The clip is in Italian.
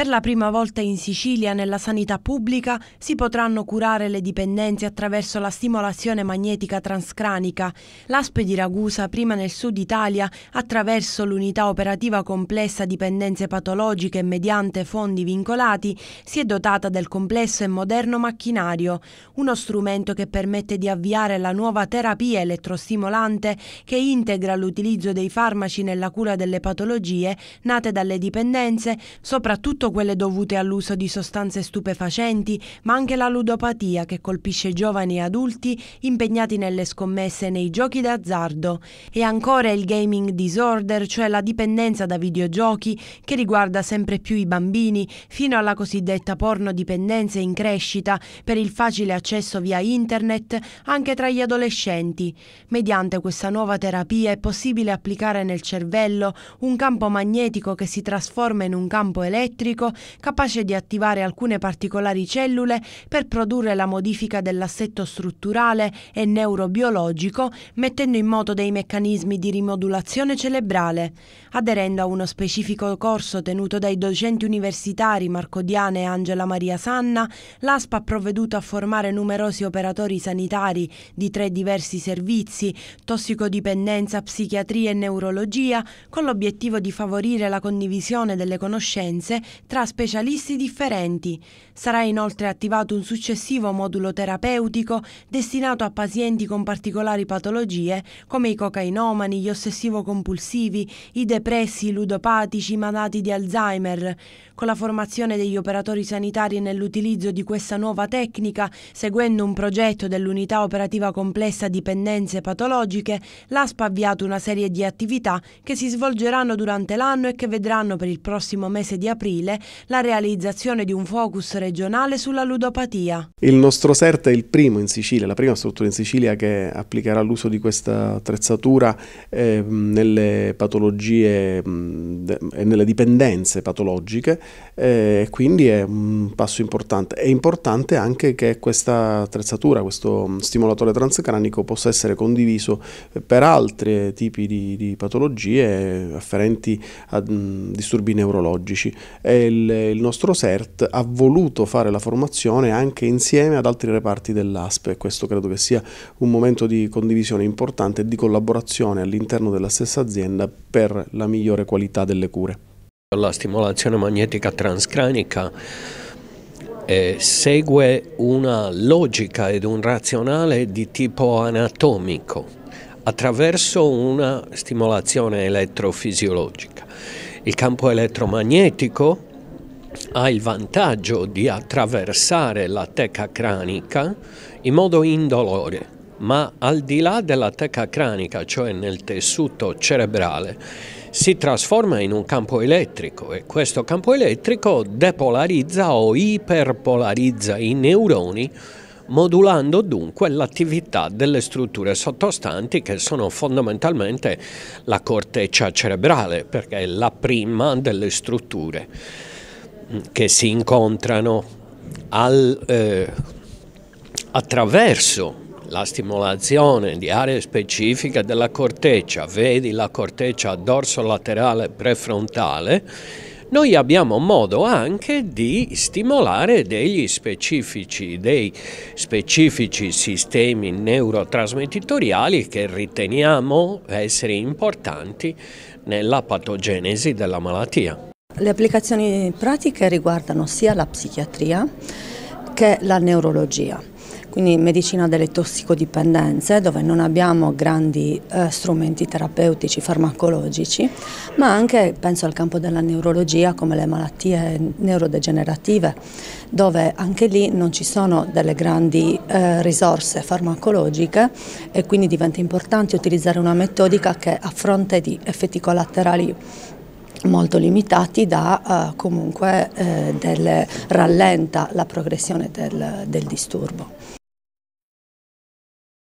Per la prima volta in Sicilia nella sanità pubblica si potranno curare le dipendenze attraverso la stimolazione magnetica transcranica. L'ASPE di Ragusa, prima nel sud Italia, attraverso l'unità operativa complessa dipendenze patologiche mediante fondi vincolati, si è dotata del complesso e moderno macchinario, uno strumento che permette di avviare la nuova terapia elettrostimolante che integra l'utilizzo dei farmaci nella cura delle patologie nate dalle dipendenze, soprattutto quelle dovute all'uso di sostanze stupefacenti, ma anche la ludopatia che colpisce giovani e adulti impegnati nelle scommesse e nei giochi d'azzardo, e ancora il gaming disorder, cioè la dipendenza da videogiochi che riguarda sempre più i bambini, fino alla cosiddetta pornodipendenza in crescita per il facile accesso via internet anche tra gli adolescenti. Mediante questa nuova terapia è possibile applicare nel cervello un campo magnetico che si trasforma in un campo elettrico idrico capace di attivare alcune particolari cellule per produrre la modifica dell'assetto strutturale e neurobiologico mettendo in moto dei meccanismi di rimodulazione cerebrale. Aderendo a uno specifico corso tenuto dai docenti universitari Marco Diane e Angela Maria Sanna, l'ASPA ha provveduto a formare numerosi operatori sanitari di tre diversi servizi, tossicodipendenza, psichiatria e neurologia, con l'obiettivo di favorire la condivisione delle conoscenze tra specialisti differenti. Sarà inoltre attivato un successivo modulo terapeutico destinato a pazienti con particolari patologie come i cocainomani, gli ossessivo-compulsivi, i depressi, i ludopatici, i malati di Alzheimer. Con la formazione degli operatori sanitari nell'utilizzo di questa nuova tecnica, seguendo un progetto dell'unità operativa complessa dipendenze patologiche, l'ASPA ha avviato una serie di attività che si svolgeranno durante l'anno e che vedranno per il prossimo mese di aprile la realizzazione di un focus regionale sulla ludopatia. Il nostro CERT è il primo in Sicilia, la prima struttura in Sicilia che applicherà l'uso di questa attrezzatura eh, nelle patologie e nelle dipendenze patologiche eh, quindi è un passo importante. È importante anche che questa attrezzatura, questo stimolatore transcranico possa essere condiviso per altri tipi di, di patologie afferenti a mh, disturbi neurologici. E il, il nostro CERT ha voluto fare la formazione anche insieme ad altri reparti dell'ASP e questo credo che sia un momento di condivisione importante e di collaborazione all'interno della stessa azienda per la migliore qualità delle cure. La stimolazione magnetica transcranica eh, segue una logica ed un razionale di tipo anatomico attraverso una stimolazione elettrofisiologica. Il campo elettromagnetico ha il vantaggio di attraversare la teca cranica in modo indolore, ma al di là della teca cranica, cioè nel tessuto cerebrale, si trasforma in un campo elettrico e questo campo elettrico depolarizza o iperpolarizza i neuroni modulando dunque l'attività delle strutture sottostanti che sono fondamentalmente la corteccia cerebrale, perché è la prima delle strutture che si incontrano al, eh, attraverso la stimolazione di aree specifiche della corteccia, vedi la corteccia dorso laterale prefrontale, noi abbiamo modo anche di stimolare degli specifici, dei specifici sistemi neurotrasmettitoriali che riteniamo essere importanti nella patogenesi della malattia. Le applicazioni pratiche riguardano sia la psichiatria che la neurologia quindi medicina delle tossicodipendenze dove non abbiamo grandi eh, strumenti terapeutici, farmacologici, ma anche penso al campo della neurologia come le malattie neurodegenerative dove anche lì non ci sono delle grandi eh, risorse farmacologiche e quindi diventa importante utilizzare una metodica che a fronte di effetti collaterali molto limitati da uh, comunque eh, del, rallenta la progressione del, del disturbo.